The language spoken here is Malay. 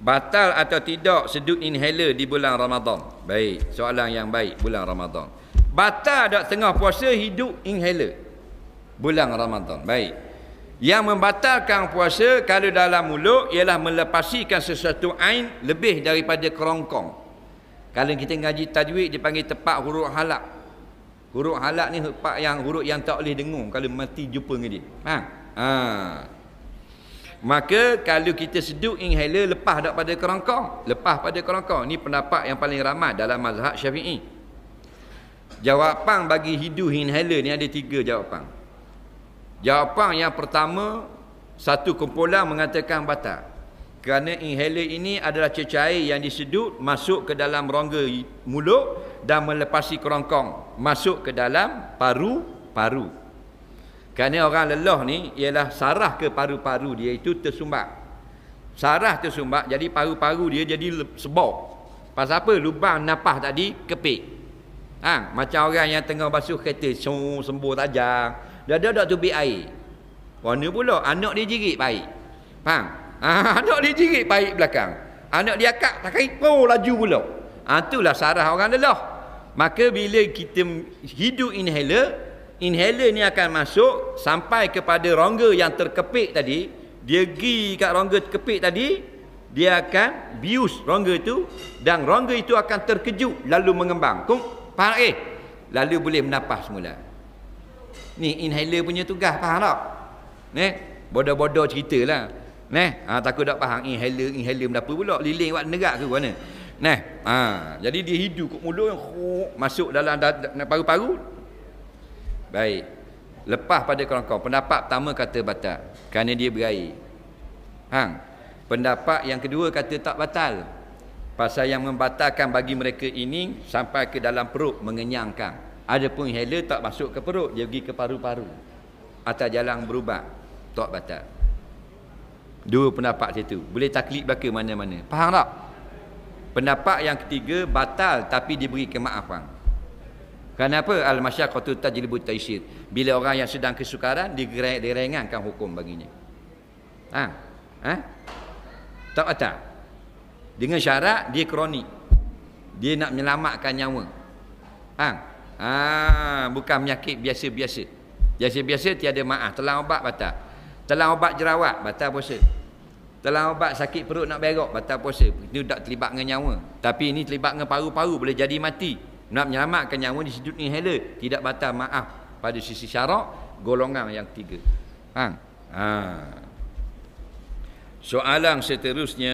Batal atau tidak sedut inhaler di bulan Ramadan? Baik, soalan yang baik bulan Ramadan. Batal tak tengah puasa hidup inhaler bulan Ramadan? Baik. Yang membatalkan puasa kalau dalam mulut ialah melepaskan sesuatu ain lebih daripada kerongkong. Kalau kita ngaji tajwid dipanggil tepat huruf halak. Huruf halak ni tepat yang huruf yang tak boleh dengung kalau mati jumpa dengan dia. Ha. Ha. Maka kalau kita seduk inhaler lepas daripada kerongkong, lepas pada kerongkong. Ini pendapat yang paling ramai dalam mazhab syafi'i. Jawapan bagi hidu inhaler ni ada tiga jawapan. Jawapan yang pertama, satu kumpulan mengatakan batal. Kerana inhaler ini adalah cecair yang disedut masuk ke dalam rongga mulut dan melepasi kerongkong. Masuk ke dalam paru-paru. Kerana orang leluh ni ialah sarah ke paru-paru dia itu tersumbat. Sarah tersumbat jadi paru-paru dia jadi sebok. Pasal apa? Lubang napas tadi kepik. Ha, macam orang yang tengah basuh kereta sembuh tajam. Dia ada dak tubik air. Warna pula anak dia jerit baik. Faham? Ha, anak dia jerit baik belakang. Anak dia akak tak kait pun oh, laju pula. Ha, itulah sarah orang leluh. Maka bila kita hidup inhaler, inhaler ni akan masuk sampai kepada rongga yang terkepit tadi dia pergi kat rongga terkepit tadi dia akan bius rongga itu dan rongga itu akan terkejut lalu mengembang kum eh lalu boleh menafas semula ni inhaler punya tugas faham tak ni bodoh-bodoh ceritalah ni ha, takut tak faham inhaler inhaler berapa pula liling buat negak ke mana ni ha, jadi dia hidup kat mulut masuk dalam paru-paru baik lepas pada kawan-kawan pendapat pertama kata batal kerana dia berair hang pendapat yang kedua kata tak batal pasal yang membatalkan bagi mereka ini sampai ke dalam perut mengenyangkan adapun inhaler tak masuk ke perut dia pergi ke paru-paru atau jalan berubah tak batal dua pendapat situ boleh taklid belaka mana-mana faham tak pendapat yang ketiga batal tapi diberi kemaafan Kenapa al-masyaqatu tajlibu taysir? Bila orang yang sedang kesukaran digereng hukum baginya. Ha? Ha? Tak ada. Dengan syarat dia kronik. Dia nak menyelamatkan nyawa. Ha? Ha, bukan penyakit biasa-biasa. Biasa-biasa tiada maaf, telang obat batal. Telang obat jerawat batal puasa. Telang obat sakit perut nak berok batal puasa. Itu tak terlibat dengan nyawa, tapi ini terlibat dengan paru-paru boleh jadi mati. Nak menyelamatkan nyawa di sudut ni hela. Tidak batal maaf pada sisi syarak golongan yang ketiga. Ha? ha. Soalan seterusnya.